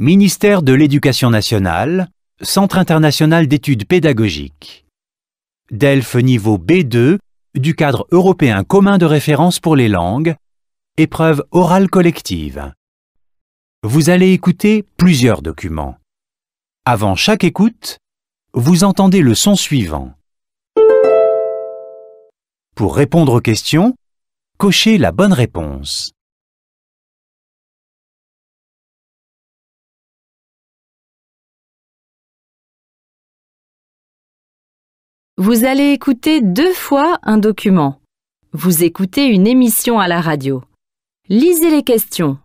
Ministère de l'Éducation nationale, Centre international d'études pédagogiques. DELF niveau B2 du cadre européen commun de référence pour les langues, épreuve orale collective. Vous allez écouter plusieurs documents. Avant chaque écoute, vous entendez le son suivant. Pour répondre aux questions, cochez la bonne réponse. Vous allez écouter deux fois un document. Vous écoutez une émission à la radio. Lisez les questions.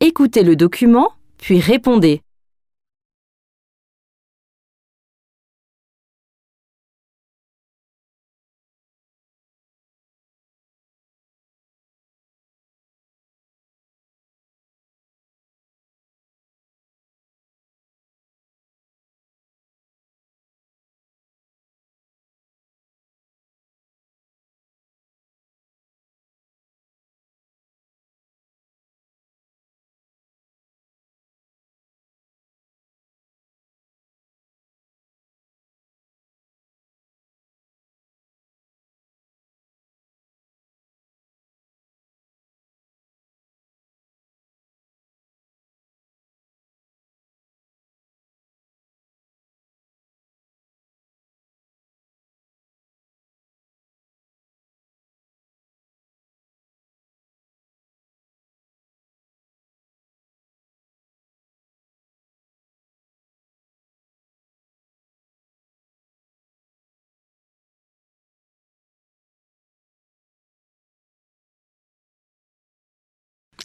Écoutez le document, puis répondez.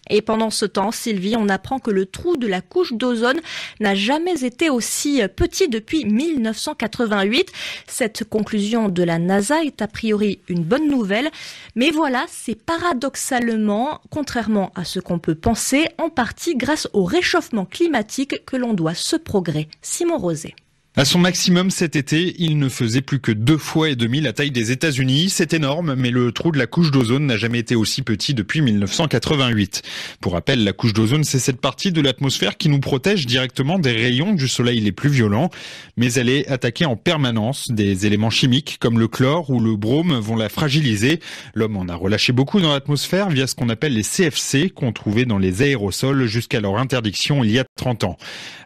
Et pendant ce temps, Sylvie, on apprend que le trou de la couche d'ozone n'a jamais été aussi petit depuis 1988. Cette conclusion de la NASA est a priori une bonne nouvelle, mais voilà, c'est paradoxalement, contrairement à ce qu'on peut penser, en partie grâce au réchauffement climatique que l'on doit ce progrès. Simon Rosé. À son maximum cet été, il ne faisait plus que deux fois et demi la taille des États-Unis. C'est énorme, mais le trou de la couche d'ozone n'a jamais été aussi petit depuis 1988. Pour rappel, la couche d'ozone, c'est cette partie de l'atmosphère qui nous protège directement des rayons du soleil les plus violents, mais elle est attaquée en permanence. Des éléments chimiques comme le chlore ou le brome vont la fragiliser. L'homme en a relâché beaucoup dans l'atmosphère via ce qu'on appelle les CFC qu'on trouvait dans les aérosols jusqu'à leur interdiction il y a 30 ans.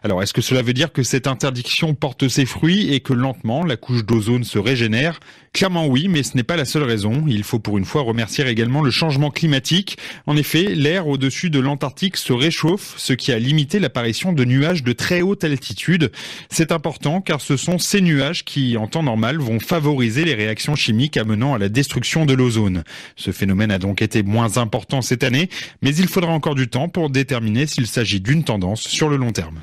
Alors, est-ce que cela veut dire que cette interdiction porte ses fruits et que lentement la couche d'ozone se régénère Clairement oui, mais ce n'est pas la seule raison. Il faut pour une fois remercier également le changement climatique. En effet, l'air au-dessus de l'Antarctique se réchauffe, ce qui a limité l'apparition de nuages de très haute altitude. C'est important car ce sont ces nuages qui, en temps normal, vont favoriser les réactions chimiques amenant à la destruction de l'ozone. Ce phénomène a donc été moins important cette année, mais il faudra encore du temps pour déterminer s'il s'agit d'une tendance sur le long terme.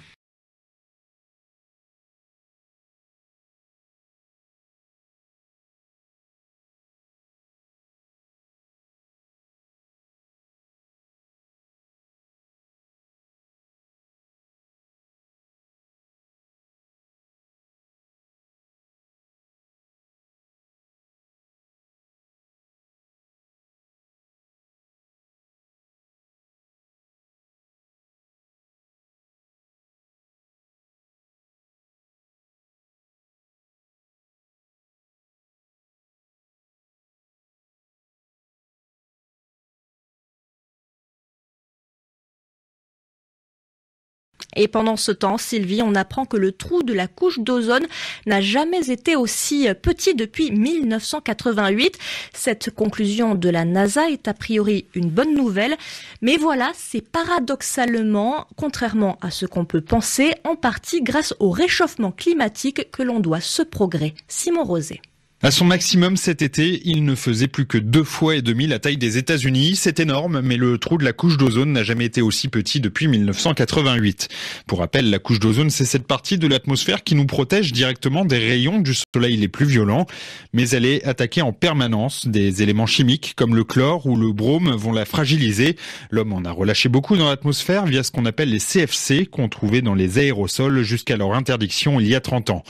Et pendant ce temps, Sylvie, on apprend que le trou de la couche d'ozone n'a jamais été aussi petit depuis 1988. Cette conclusion de la NASA est a priori une bonne nouvelle, mais voilà, c'est paradoxalement, contrairement à ce qu'on peut penser, en partie grâce au réchauffement climatique que l'on doit ce progrès. Simon Rosé. À son maximum cet été, il ne faisait plus que deux fois et demi la taille des États-Unis. C'est énorme, mais le trou de la couche d'ozone n'a jamais été aussi petit depuis 1988. Pour rappel, la couche d'ozone, c'est cette partie de l'atmosphère qui nous protège directement des rayons du soleil les plus violents, mais elle est attaquée en permanence. Des éléments chimiques comme le chlore ou le brome vont la fragiliser. L'homme en a relâché beaucoup dans l'atmosphère via ce qu'on appelle les CFC qu'on trouvait dans les aérosols jusqu'à leur interdiction il y a 30 ans.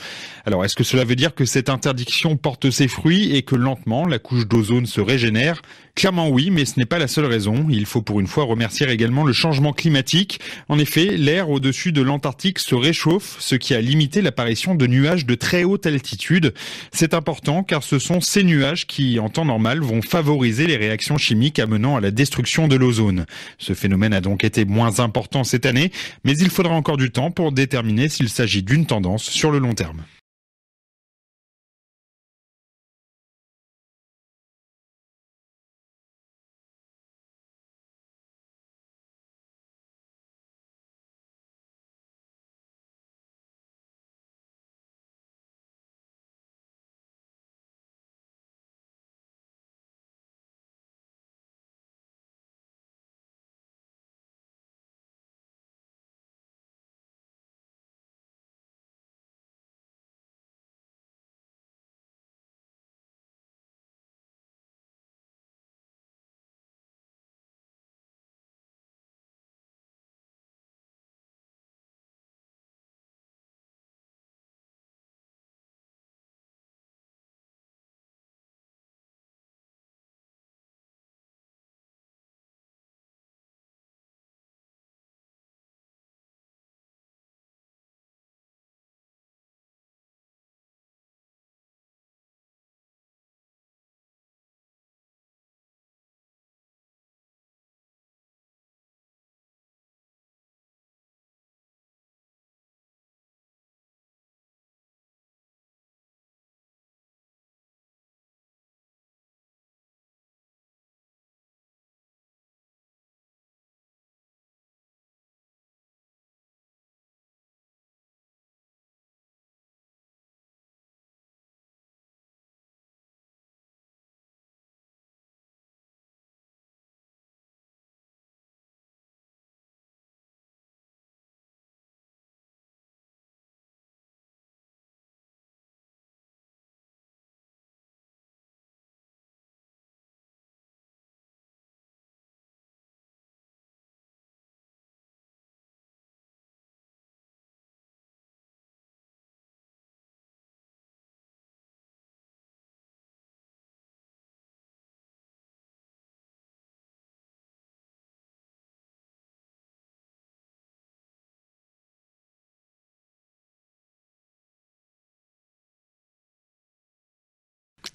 Alors, est-ce que cela veut dire que cette interdiction porte ses fruits et que lentement la couche d'ozone se régénère Clairement oui, mais ce n'est pas la seule raison. Il faut pour une fois remercier également le changement climatique. En effet, l'air au-dessus de l'Antarctique se réchauffe, ce qui a limité l'apparition de nuages de très haute altitude. C'est important car ce sont ces nuages qui, en temps normal, vont favoriser les réactions chimiques amenant à la destruction de l'ozone. Ce phénomène a donc été moins important cette année, mais il faudra encore du temps pour déterminer s'il s'agit d'une tendance sur le long terme.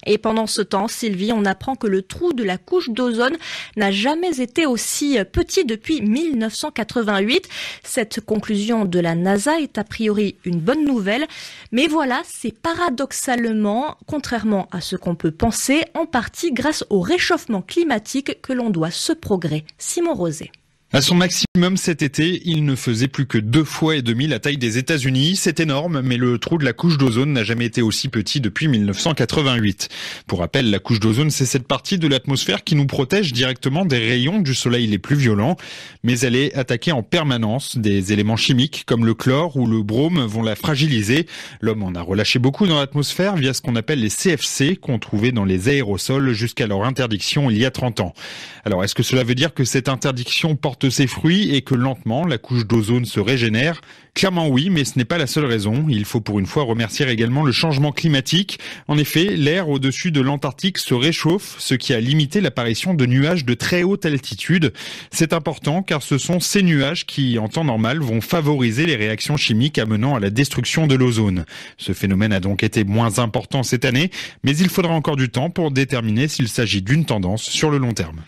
Et pendant ce temps, Sylvie, on apprend que le trou de la couche d'ozone n'a jamais été aussi petit depuis 1988. Cette conclusion de la NASA est a priori une bonne nouvelle, mais voilà, c'est paradoxalement, contrairement à ce qu'on peut penser, en partie grâce au réchauffement climatique que l'on doit ce progrès. Simon Rosé. À son maximum cet été, il ne faisait plus que deux fois et demi la taille des États-Unis. C'est énorme, mais le trou de la couche d'ozone n'a jamais été aussi petit depuis 1988. Pour rappel, la couche d'ozone, c'est cette partie de l'atmosphère qui nous protège directement des rayons du soleil les plus violents, mais elle est attaquée en permanence. Des éléments chimiques comme le chlore ou le brome vont la fragiliser. L'homme en a relâché beaucoup dans l'atmosphère via ce qu'on appelle les CFC qu'on trouvait dans les aérosols jusqu'à leur interdiction il y a 30 ans. Alors, est-ce que cela veut dire que cette interdiction porte porte ses fruits et que lentement la couche d'ozone se régénère Clairement oui, mais ce n'est pas la seule raison. Il faut pour une fois remercier également le changement climatique. En effet, l'air au-dessus de l'Antarctique se réchauffe, ce qui a limité l'apparition de nuages de très haute altitude. C'est important car ce sont ces nuages qui, en temps normal, vont favoriser les réactions chimiques amenant à la destruction de l'ozone. Ce phénomène a donc été moins important cette année, mais il faudra encore du temps pour déterminer s'il s'agit d'une tendance sur le long terme.